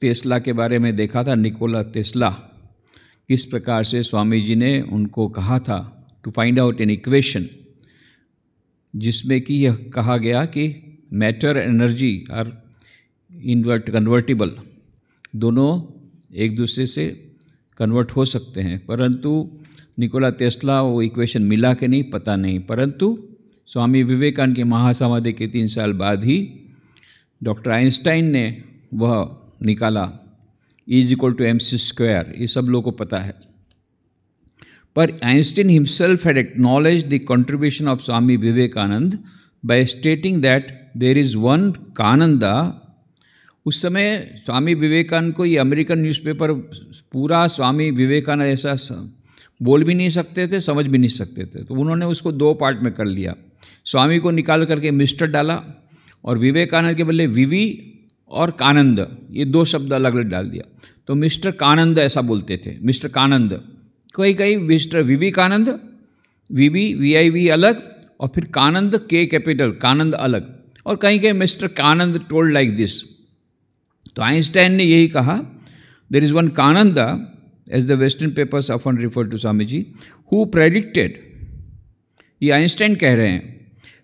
तेस्ला के बारे में देखा था निकोला तेस्ला किस प्रकार से स्वामी जी ने उनको कहा था to find out an equation जिसमें कि यह कहा गया कि matter energy are invert convertible दोनों एक दूसरे से कन्वर्ट हो सकते हैं परंतु निकोला तेस्ला वो इक्वेशन मिला के नहीं पता नहीं परंतु स्वामी विवेकानंद के महासमाधि के तीन साल बाद ही डॉक्टर आइंस्टाइन ने वह निकाला is equal to M C square ये सब लोगों को पता है पर Einstein himself had acknowledge the contribution of Swami Vivekananda by stating that there is one Kananda उस समय स्वामी विवेकानंद को ये अमेरिकन न्यूज़पेपर पूरा स्वामी विवेकानंद ऐसा बोल भी नहीं सकते थे समझ भी नहीं सकते थे तो उन्होंने उसको दो पार्ट में कर लिया स्वामी को निकाल करके मिस्टर डाला और विवेकानंद के बदले विवी और कानंद ये दो शब्द अलग अलग डाल दिया तो मिस्टर कानंद ऐसा बोलते थे मिस्टर कानंद कई कई mister Vivekananda V V V I V अलग और फिर कानंद के कैपिटल कानंद अलग और कहीं कहीं mister Kananda told like this तो आइंस्टाइन ने यही कहा there is one Kananda as the western papers often refer to Swami ji who predicted ये आइंस्टाइन कह रहे हैं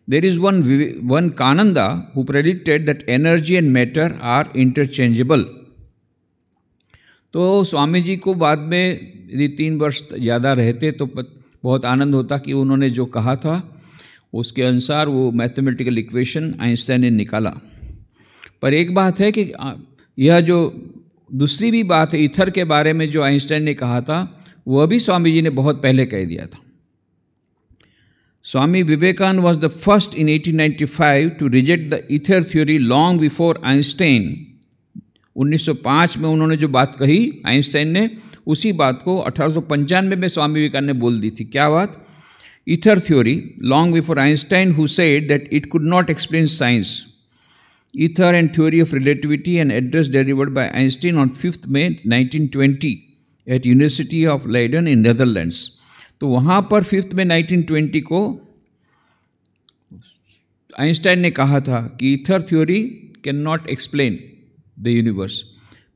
There is one, one Kananda who predicted that energy and matter are interchangeable. तो स्वामी जी को बाद में यदि तीन वर्ष ज़्यादा रहते तो बहुत आनंद होता कि उन्होंने जो कहा था उसके अनुसार वो मैथमेटिकल इक्वेशन आइंस्टाइन ने निकाला पर एक बात है कि यह जो दूसरी भी बात है इथर के बारे में जो आइंस्टाइन ने कहा था वह भी स्वामी जी ने बहुत पहले कह दिया था Swami Vivekananda was the first in 1895 to reject the ether theory long before Einstein. 1905 में उन्होंने जो बात कही आइंस्टाइन ने उसी बात को अठारह में स्वामी विवेकानंद ने बोल दी थी क्या बात ether theory long before Einstein, who said that it could not explain science. Ether and theory of relativity, and address delivered by Einstein on 5th May 1920 at University of Leiden in Netherlands. तो वहाँ पर fifth में 1920 को Einstein ने कहा था कि ether theory can not explain the universe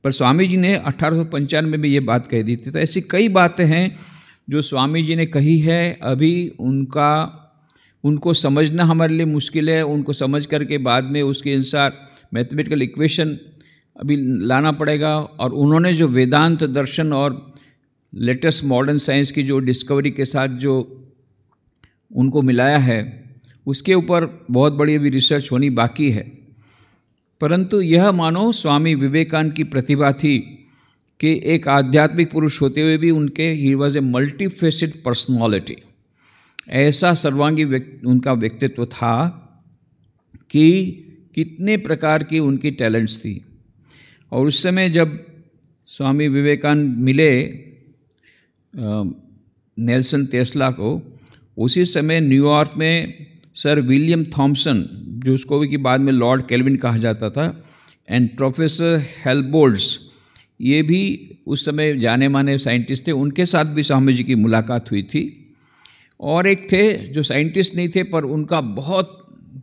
पर स्वामी जी ने अठारह में ये बात कह दी थी तो ऐसी कई बातें हैं जो स्वामी जी ने कही है अभी उनका उनको समझना हमारे लिए मुश्किल है उनको समझ करके बाद में उसके अनुसार मैथमेटिकल इक्वेशन अभी लाना पड़ेगा और उन्होंने जो वेदांत दर्शन और लेटेस्ट मॉडर्न साइंस की जो डिस्कवरी के साथ जो उनको मिलाया है उसके ऊपर बहुत बड़ी अभी रिसर्च होनी बाकी है परंतु यह मानो स्वामी विवेकानंद की प्रतिभा थी कि एक आध्यात्मिक पुरुष होते हुए भी उनके ही was a multifaceted personality personality ऐसा सर्वांगी व्यक्त उनका व्यक्तित्व था कि कितने प्रकार की उनकी टैलेंट्स थी और उस समय जब स्वामी विवेकानंद मिले नेल्सन टेस्ला को उसी समय न्यूयॉर्क में सर विलियम थॉम्सन जो उसको कि बाद में लॉर्ड केल्विन कहा जाता था एंड प्रोफेसर हेल्बोल्ड्स ये भी उस समय जाने माने साइंटिस्ट थे उनके साथ भी स्वामी जी की मुलाकात हुई थी और एक थे जो साइंटिस्ट नहीं थे पर उनका बहुत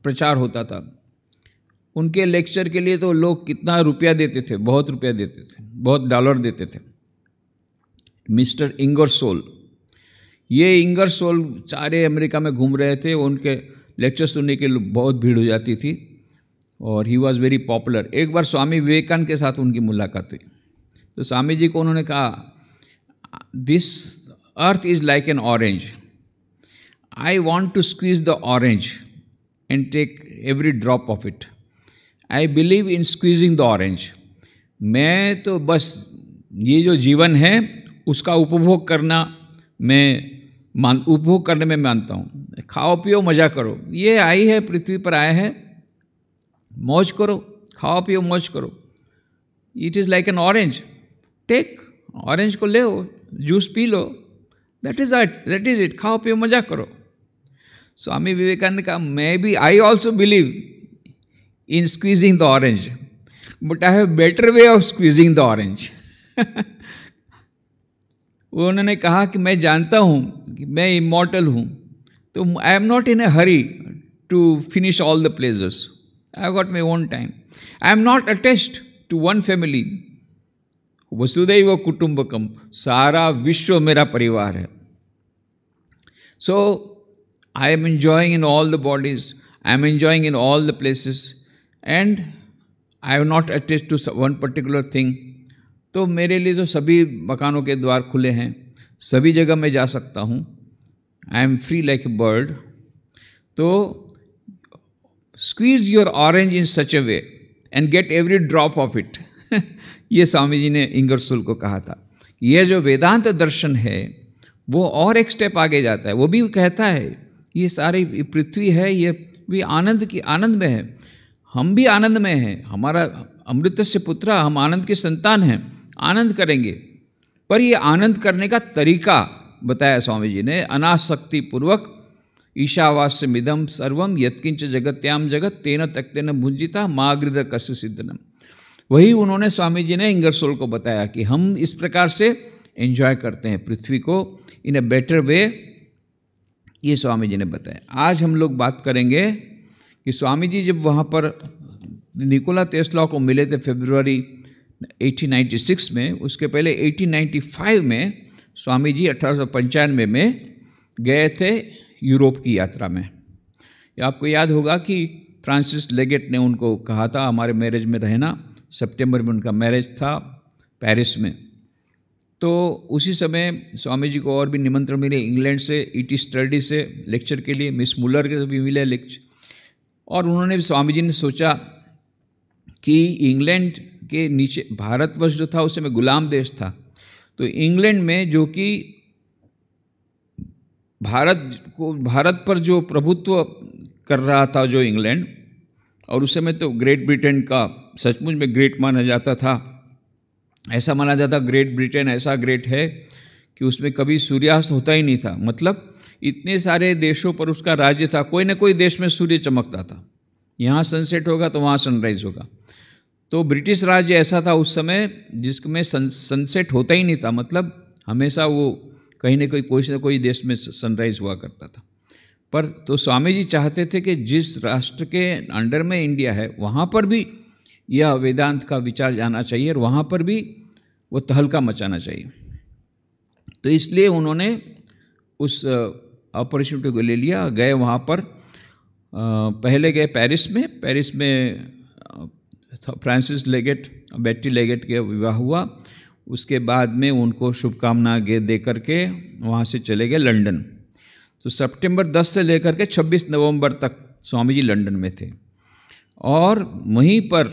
प्रचार होता था उनके लेक्चर के लिए तो लोग कितना रुपया देते थे बहुत रुपया देते थे बहुत डॉलर देते थे मिस्टर इंगरसोल ये इंगरसोल सारे अमेरिका में घूम रहे थे उनके लेक्चर सुनने के लिए बहुत भीड़ हो जाती थी और ही वॉज़ वेरी पॉपुलर एक बार स्वामी विवेकानंद के साथ उनकी मुलाकात हुई तो स्वामी जी को उन्होंने कहा this earth is like an orange I want to squeeze the orange and take every drop of it I believe in squeezing the orange मैं तो बस ये जो जीवन है उसका उपभोग करना मैं मान उपभोग करने में मानता हूँ खाओ पियो मज़ा करो ये आई है पृथ्वी पर आए हैं मौज करो खाओ पियो मौज करो it is like an orange take orange को ले जूस पी लो that is that that is it खाओ पियो मज़ा करो स्वामी विवेकानंद का मैं भी I also believe in squeezing the orange but I have better way of squeezing the orange उन्होंने कहा कि मैं जानता हूँ कि मैं इमोटल हूँ तो I am not in a hurry to finish all the pleasures I got my own time I am not attached to one family वसुदैव कुटुंबकम सारा विश्व मेरा परिवार है so I am enjoying in all the bodies I am enjoying in all the places and I am not attached to one particular thing तो मेरे लिए तो सभी मकानों के द्वार खुले हैं सभी जगह मैं जा सकता हूँ I am free like a bird तो squeeze your orange in such a way and get every drop of it ये स्वामी जी ने इंगरसुल को कहा था यह जो वेदांत दर्शन है वो और एक स्टेप आगे जाता है वो भी कहता है ये सारी पृथ्वी है ये भी आनंद की आनंद में है हम भी आनंद में हैं हमारा अमृत से पुत्र हम आनंद के संतान हैं आनंद करेंगे पर ये आनंद करने का तरीका बताया स्वामी जी ने अनासक्ति पूर्वक ईशावास्य मिदम सर्वम यत्किंच जगत्याम जगत तेन तक तेन भुंजिता मागृद कस्य सिद्धनम वही उन्होंने स्वामी जी ने इंगरसोल को बताया कि हम इस प्रकार से एंजॉय करते हैं पृथ्वी को इन ए बेटर वे ये स्वामी जी ने बताया आज हम लोग बात करेंगे कि स्वामी जी जब वहाँ पर निकोला तेस्ला को मिले थे फेब्रुवरी 1896 में उसके पहले 1895 में स्वामी जी अठारह में गए थे यूरोप की यात्रा में आपको याद होगा कि फ्रांसिस लेगेट ने उनको कहा था हमारे मैरिज में रहना सितंबर में उनका मैरिज था पेरिस में तो उसी समय स्वामी जी को और भी निमंत्रण मिले इंग्लैंड से ईटी e स्टडी से लेक्चर के लिए मिस मुलर के भी मिले लेक्चर और उन्होंने भी स्वामी जी ने सोचा कि इंग्लैंड के नीचे भारतवर्ष जो था उस समय गुलाम देश था तो इंग्लैंड में जो कि भारत को भारत पर जो प्रभुत्व कर रहा था जो इंग्लैंड और उस समय तो ग्रेट ब्रिटेन का सचमुच में ग्रेट माना जाता था ऐसा माना जाता ग्रेट ब्रिटेन ऐसा ग्रेट है कि उसमें कभी सूर्यास्त होता ही नहीं था मतलब इतने सारे देशों पर उसका राज्य था कोई ना कोई देश में सूर्य चमकता था यहाँ सनसेट होगा तो वहाँ सनराइज़ होगा तो ब्रिटिश राज्य ऐसा था उस समय जिसमें सन सनसेट होता ही नहीं था मतलब हमेशा वो कहीं ना कहीं कोई ना कोई देश में सनराइज हुआ करता था पर तो स्वामी जी चाहते थे कि जिस राष्ट्र के अंडर में इंडिया है वहाँ पर भी यह वेदांत का विचार जाना चाहिए और वहाँ पर भी वो तहलका मचाना चाहिए तो इसलिए उन्होंने उस अपॉर्चुनिटी को ले लिया गए वहाँ पर पहले गए पेरिस में पेरिस में फ्रांसिस लेगेट बेटी लेगेट के विवाह हुआ उसके बाद में उनको शुभकामना दे करके वहाँ से चले गए लंदन तो सितंबर 10 से लेकर के 26 नवंबर तक स्वामी जी लंदन में थे और वहीं पर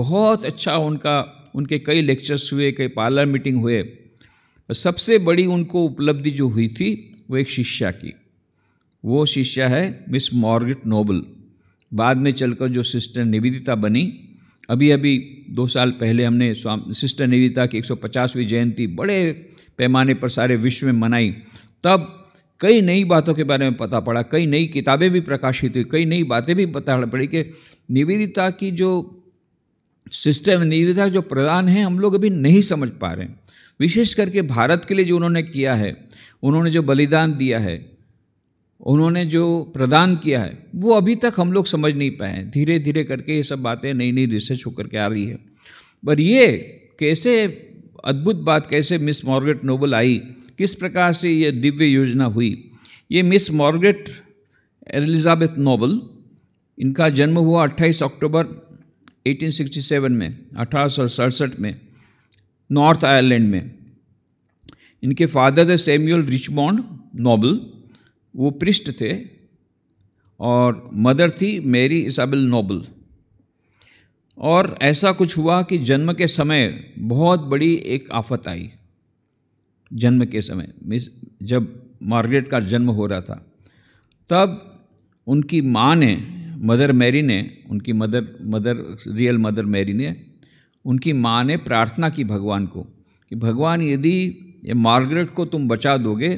बहुत अच्छा उनका उनके कई लेक्चर्स हुए कई पार्लर मीटिंग हुए सबसे बड़ी उनको उपलब्धि जो हुई थी वो एक शिष्या की वो शिष्या है मिस मॉर्गेट नोबल बाद में चलकर जो सिस्टर निवेदिता बनी अभी अभी दो साल पहले हमने स्वामी सिस्टर निवेदिता की 150वीं जयंती बड़े पैमाने पर सारे विश्व में मनाई तब कई नई बातों के बारे में पता पड़ा कई नई किताबें भी प्रकाशित हुई कई नई बातें भी पता पड़ी कि निवेदिता की जो सिस्टर निवेदिता जो प्रदान है हम लोग अभी नहीं समझ पा रहे हैं विशेष करके भारत के लिए जो उन्होंने किया है उन्होंने जो बलिदान दिया है उन्होंने जो प्रदान किया है वो अभी तक हम लोग समझ नहीं पाए हैं धीरे धीरे करके ये सब बातें नई नई रिसर्च होकर के आ रही है पर ये कैसे अद्भुत बात कैसे मिस मॉर्गेट नोबल आई किस प्रकार से ये दिव्य योजना हुई ये मिस मॉर्गेट एलिजाबेथ नोबल इनका जन्म हुआ 28 अक्टूबर 1867 में अठारह में नॉर्थ आयरलैंड में इनके फादर थे सेम्यूल रिचमॉन्ड नोबल वो पृष्ठ थे और मदर थी मेरी इसबिल नोबल और ऐसा कुछ हुआ कि जन्म के समय बहुत बड़ी एक आफत आई जन्म के समय मिस जब मार्गरेट का जन्म हो रहा था तब उनकी माँ ने मदर मैरी ने उनकी mother mother real Mother Mary ने उनकी माँ ने प्रार्थना की भगवान को कि भगवान यदि ये मार्गरेट को तुम बचा दोगे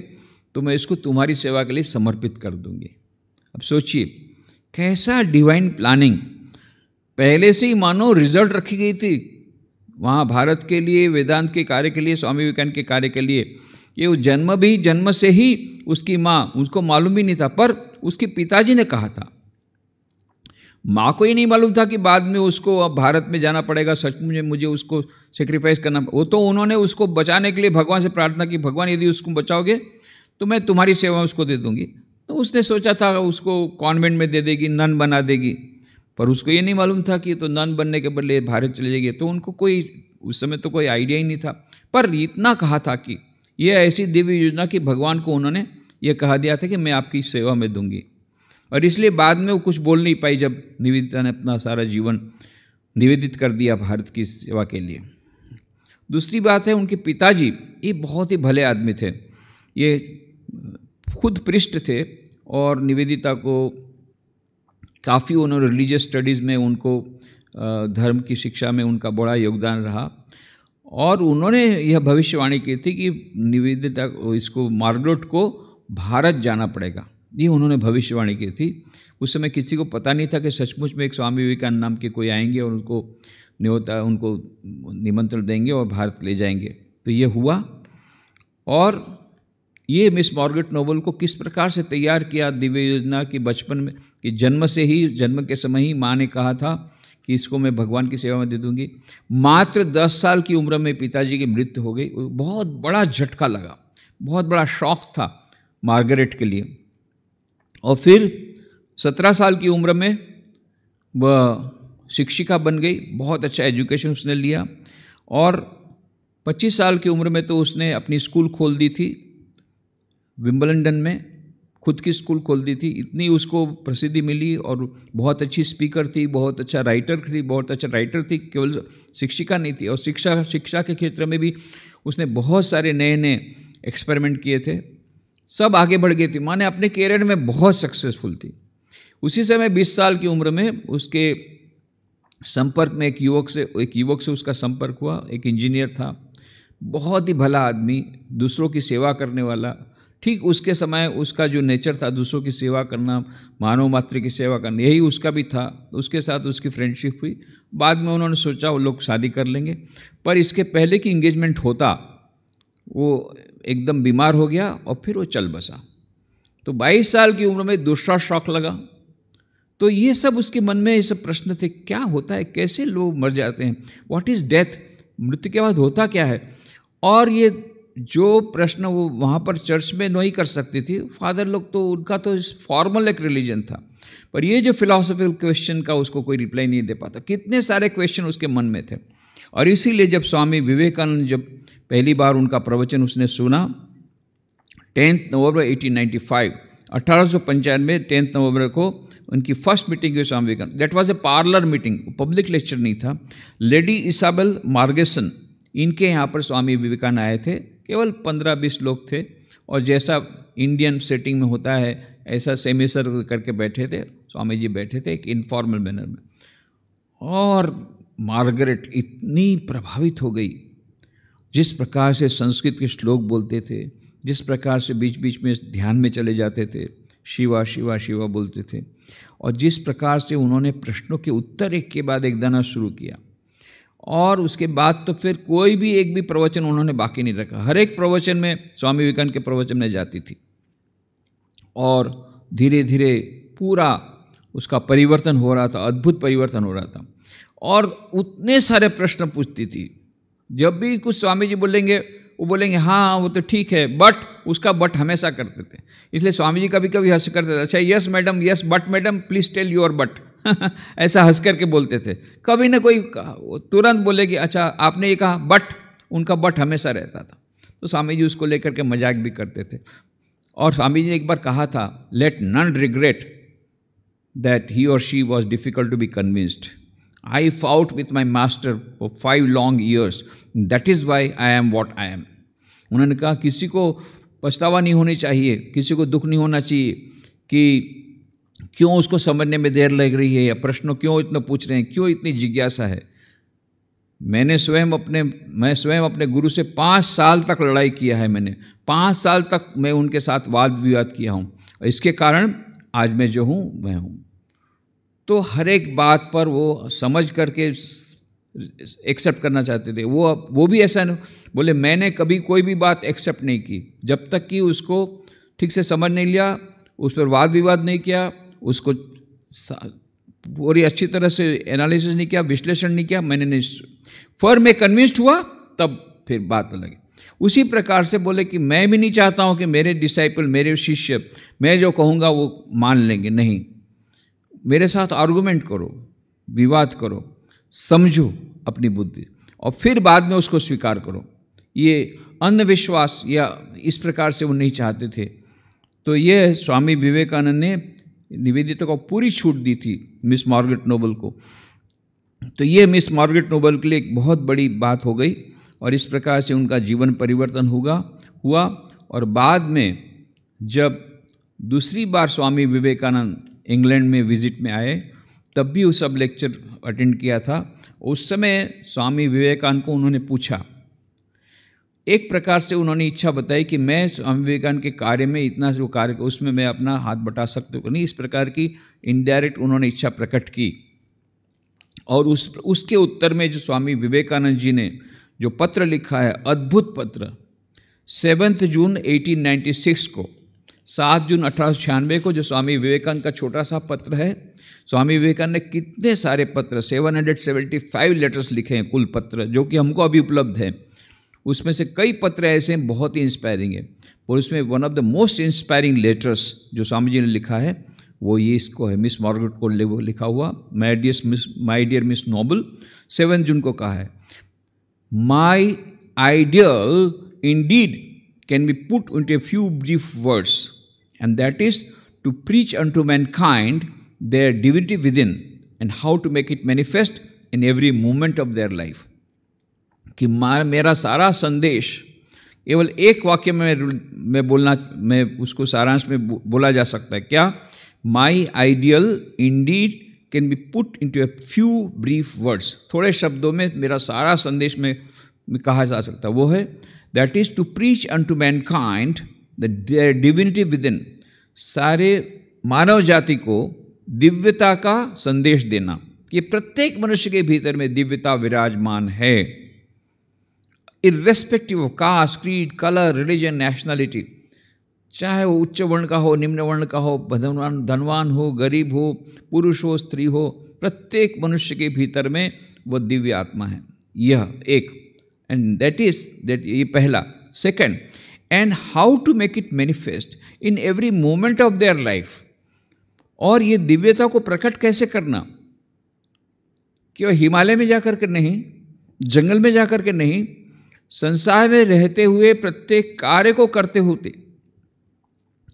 तो मैं इसको तुम्हारी सेवा के लिए समर्पित कर दूंगी अब सोचिए कैसा डिवाइन प्लानिंग पहले से ही मानो रिजल्ट रखी गई थी वहाँ भारत के लिए वेदांत के कार्य के लिए स्वामी विवेकानंद के कार्य के लिए ये वो जन्म भी जन्म से ही उसकी माँ उसको मालूम भी नहीं था पर उसके पिताजी ने कहा था माँ को ही नहीं मालूम था कि बाद में उसको अब भारत में जाना पड़ेगा सच मुझे मुझे उसको सेक्रीफाइस करना वो तो उन्होंने उसको बचाने के लिए भगवान से प्रार्थना की भगवान यदि उसको बचाओगे तो मैं तुम्हारी सेवा उसको दे दूंगी तो उसने सोचा था उसको कॉन्वेंट में दे देगी नन बना देगी पर उसको ये नहीं मालूम था कि तो नन बनने के बदले भारत चले जाएगी तो उनको कोई उस समय तो कोई आइडिया ही नहीं था पर इतना कहा था कि यह ऐसी दिव्य योजना कि भगवान को उन्होंने ये कहा दिया था कि मैं आपकी सेवा में दूंगी और इसलिए बाद में वो कुछ बोल नहीं पाई जब निवेदिता ने अपना सारा जीवन निवेदित कर दिया भारत की सेवा के लिए दूसरी बात है उनके पिताजी ये बहुत ही भले आदमी थे ये खुद पृष्ठ थे और निवेदिता को काफ़ी उन्होंने रिलीजियस स्टडीज़ में उनको धर्म की शिक्षा में उनका बड़ा योगदान रहा और उन्होंने यह भविष्यवाणी की थी कि निवेदिता इसको मार्गलोट को भारत जाना पड़ेगा ये उन्होंने भविष्यवाणी की थी उस समय किसी को पता नहीं था कि सचमुच में एक स्वामी विवेकानंद नाम के कोई आएंगे और उनको न्योता उनको निमंत्रण देंगे और भारत ले जाएंगे तो ये हुआ और ये मिस मॉर्गेट नोबल को किस प्रकार से तैयार किया दिव्य योजना के बचपन में कि जन्म से ही जन्म के समय ही माँ ने कहा था कि इसको मैं भगवान की सेवा में दे दूंगी मात्र दस साल की उम्र में पिताजी की मृत्यु हो गई बहुत बड़ा झटका लगा बहुत बड़ा शौक था मार्गरेट के लिए और फिर सत्रह साल की उम्र में वह शिक्षिका बन गई बहुत अच्छा एजुकेशन उसने लिया और 25 साल की उम्र में तो उसने अपनी स्कूल खोल दी थी विम्बलंडन में खुद की स्कूल खोल दी थी इतनी उसको प्रसिद्धि मिली और बहुत अच्छी स्पीकर थी बहुत अच्छा राइटर थी बहुत अच्छा राइटर थी केवल शिक्षिका नहीं थी और शिक्षा शिक्षा के क्षेत्र में भी उसने बहुत सारे नए नए एक्सपेरिमेंट किए थे सब आगे बढ़ गई थी माने अपने कैरियर में बहुत सक्सेसफुल थी उसी समय 20 साल की उम्र में उसके संपर्क में एक युवक से एक युवक से उसका संपर्क हुआ एक इंजीनियर था बहुत ही भला आदमी दूसरों की सेवा करने वाला ठीक उसके समय उसका जो नेचर था दूसरों की सेवा करना मानव मात्र की सेवा करना यही उसका भी था तो उसके साथ उसकी फ्रेंडशिप हुई बाद में उन्होंने सोचा वो लोग शादी कर लेंगे पर इसके पहले की इंगेजमेंट होता वो एकदम बीमार हो गया और फिर वो चल बसा तो 22 साल की उम्र में दूसरा शौक लगा तो ये सब उसके मन में ये सब प्रश्न थे क्या होता है कैसे लोग मर जाते हैं व्हाट इज़ डेथ मृत्यु के बाद होता क्या है और ये जो प्रश्न वो वहाँ पर चर्च में नहीं कर सकती थी फादर लोग तो उनका तो फॉर्मल एक रिलीजन था पर ये जो फिलोसफिकल क्वेश्चन का उसको कोई रिप्लाई नहीं दे पाता कितने सारे क्वेश्चन उसके मन में थे और इसीलिए जब स्वामी विवेकानंद जब पहली बार उनका प्रवचन उसने सुना टेंथ नवंबर 1895 अठारह फाइव टेंथ नवंबर को उनकी फर्स्ट मीटिंग हुई Swami Vivekananda that was a parlour meeting public lecture नहीं था लेडी इसाबेल मार्गेसन इनके यहाँ पर स्वामी विवेकानंद आए थे केवल पंद्रह बीस लोग थे और जैसा इंडियन सेटिंग में होता है ऐसा सर्कल करके बैठे थे स्वामी जी बैठे थे एक इनफॉर्मल मैनर में और मार्गरेट इतनी प्रभावित हो गई जिस प्रकार से संस्कृत के श्लोक बोलते थे जिस प्रकार से बीच बीच में ध्यान में चले जाते थे शिवा शिवा शिवा बोलते थे और जिस प्रकार से उन्होंने प्रश्नों के उत्तर एक के बाद एक देना शुरू किया और उसके बाद तो फिर कोई भी एक भी प्रवचन उन्होंने बाकी नहीं रखा हर एक प्रवचन में स्वामी विवेकानंद के प्रवचन में जाती थी और धीरे धीरे पूरा उसका परिवर्तन हो रहा था अद्भुत परिवर्तन हो रहा था और उतने सारे प्रश्न पूछती थी जब भी कुछ स्वामी जी बोलेंगे वो बोलेंगे हाँ वो तो ठीक है बट उसका बट हमेशा करते थे इसलिए स्वामी जी कभी कभी हंस करते थे अच्छा yes madam yes but madam please tell your but ऐसा हंस करके बोलते थे कभी ना कोई तुरंत बोले कि अच्छा आपने ये कहा बट उनका बट हमेशा रहता था तो स्वामी जी उसको लेकर के मजाक भी करते थे और स्वामी जी ने एक बार कहा था लेट नन रिग्रेट दैट ही और she was difficult to be convinced I fought with my master for five long years that is why I am what I am उन्होंने कहा किसी को पछतावा नहीं होनी चाहिए किसी को दुख नहीं होना चाहिए कि क्यों उसको समझने में देर लग रही है या प्रश्न क्यों इतना पूछ रहे हैं क्यों इतनी जिज्ञासा है मैंने स्वयं अपने मैं स्वयं अपने गुरु से पाँच साल तक लड़ाई किया है मैंने पाँच साल तक मैं उनके साथ वाद विवाद किया हूँ इसके कारण आज मैं जो हूँ मैं हूँ तो हर एक बात पर वो समझ करके एक्सेप्ट करना चाहते थे वो वो भी ऐसा नहीं बोले मैंने कभी कोई भी बात एक्सेप्ट नहीं की जब तक कि उसको ठीक से समझ नहीं लिया उस पर वाद विवाद नहीं किया उसको पूरी अच्छी तरह से एनालिसिस नहीं किया विश्लेषण नहीं किया मैंने नहीं फॉर में कन्विंस्ड हुआ तब फिर बात लगी उसी प्रकार से बोले कि मैं भी नहीं चाहता हूँ कि मेरे डिसाइपल मेरे शिष्य मैं जो कहूँगा वो मान लेंगे नहीं मेरे साथ आर्गूमेंट करो विवाद करो समझो अपनी बुद्धि और फिर बाद में उसको स्वीकार करो ये अंधविश्वास या इस प्रकार से वो नहीं चाहते थे तो ये स्वामी विवेकानंद ने निवेदिता को पूरी छूट दी थी मिस मार्गरेट नोबल को तो ये मिस मार्गरेट नोबल के लिए एक बहुत बड़ी बात हो गई और इस प्रकार से उनका जीवन परिवर्तन होगा हुआ और बाद में जब दूसरी बार स्वामी विवेकानंद इंग्लैंड में विजिट में आए तब भी वो सब लेक्चर अटेंड किया था उस समय स्वामी विवेकानंद को उन्होंने पूछा एक प्रकार से उन्होंने इच्छा बताई कि मैं स्वामी विवेकानंद के कार्य में इतना जो कार्य उसमें मैं अपना हाथ बटा सकती हूँ नहीं इस प्रकार की इनडायरेक्ट उन्होंने इच्छा प्रकट की और उस उसके उत्तर में जो स्वामी विवेकानंद जी ने जो पत्र लिखा है अद्भुत पत्र सेवन्थ जून 1896 को सात जून अठारह को जो स्वामी विवेकानंद का छोटा सा पत्र है स्वामी विवेकानंद ने कितने सारे पत्र 775 लेटर्स लिखे हैं कुल पत्र जो कि हमको अभी उपलब्ध हैं उसमें से कई पत्र ऐसे हैं बहुत ही इंस्पायरिंग है और उसमें one of the most inspiring letters जो स्वामी जी ने लिखा है वो ये इसको है मिस मार्गरेट को लिखा हुआ my dear miss my dear Miss Noble seven June को कहा है my ideal indeed can be put in a few brief words and that is to preach unto mankind their डिविटी within and how to make it manifest in every moment of their life कि मार मेरा सारा संदेश केवल एक वाक्य में मैं बोलना मैं उसको सारांश में बोला जा सकता है क्या my ideal indeed can be put into a few brief words थोड़े शब्दों में मेरा सारा संदेश में, में कहा जा सकता है वो है that is to preach unto mankind the divinity within सारे मानव जाति को दिव्यता का संदेश देना ये प्रत्येक मनुष्य के भीतर में दिव्यता विराजमान है irrespective of caste creed colour religion nationality चाहे वो उच्च वर्ण का हो निम्न वर्ण का हो धनवान धनवान हो गरीब हो पुरुष हो स्त्री हो प्रत्येक मनुष्य के भीतर में वो दिव्य आत्मा है यह एक एंड दैट इज दैट ये पहला second and how to make it manifest in every moment of their life और ये दिव्यता को प्रकट कैसे करना केवल हिमालय में जाकर के नहीं जंगल में जाकर के नहीं संसार में रहते हुए प्रत्येक कार्य को करते होते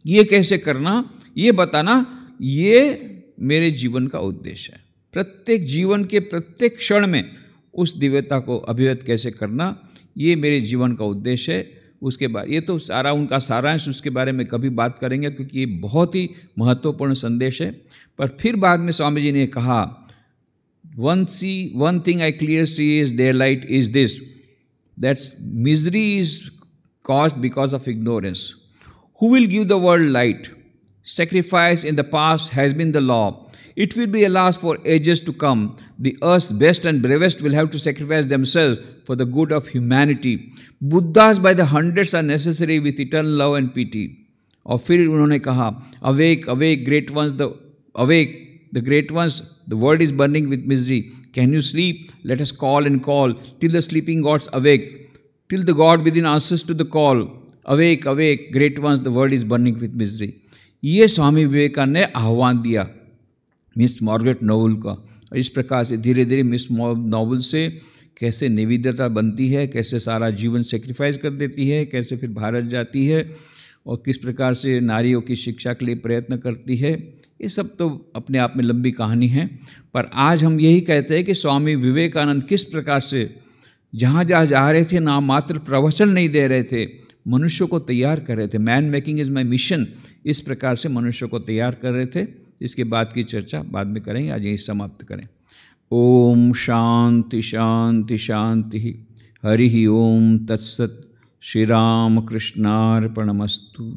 ये कैसे करना ये बताना ये मेरे जीवन का उद्देश्य है प्रत्येक जीवन के प्रत्येक क्षण में उस दिव्यता को अभिव्यक्त कैसे करना ये मेरे जीवन का उद्देश्य है उसके बाद ये तो सारा उनका सारांश उसके बारे में कभी बात करेंगे क्योंकि ये बहुत ही महत्वपूर्ण संदेश है पर फिर बाद में स्वामी जी ने कहा one see one thing I clear see is there light is this that misery is caused because of ignorance. Who will give the world light? Sacrifice in the past has been the law. It will be, alas, for ages to come. The earth's best and bravest will have to sacrifice themselves for the good of humanity. Buddhas by the hundreds are necessary with eternal love and pity. Or फिर उन्होंने कहा Awake, awake, great ones, the awake. the great ones, the world is burning with misery. Can you sleep? Let us call and call till the sleeping gods awake, till the God within answers to the call. Awake, awake, great ones, the world is burning with misery. ये स्वामी विवेकानंद ने आह्वान दिया miss mortgage novel का और इस प्रकार से धीरे धीरे मिस नोवल से कैसे निविदता बनती है कैसे सारा जीवन सेक्रीफाइस कर देती है कैसे फिर भारत जाती है और किस प्रकार से नारियों की शिक्षा के लिए प्रयत्न करती है ये सब तो अपने आप में लंबी कहानी है पर आज हम यही कहते हैं कि स्वामी विवेकानंद किस प्रकार से जहाँ जहाँ जा रहे थे नाम मात्र प्रवचन नहीं दे रहे थे मनुष्यों को तैयार कर रहे थे man making is my mission इस प्रकार से मनुष्यों को तैयार कर रहे थे इसके बाद की चर्चा बाद में करेंगे आज यही समाप्त करें ओम शांति शांति शांति हरि ओम तत्सत श्री राम कृष्णार्पणमस्तु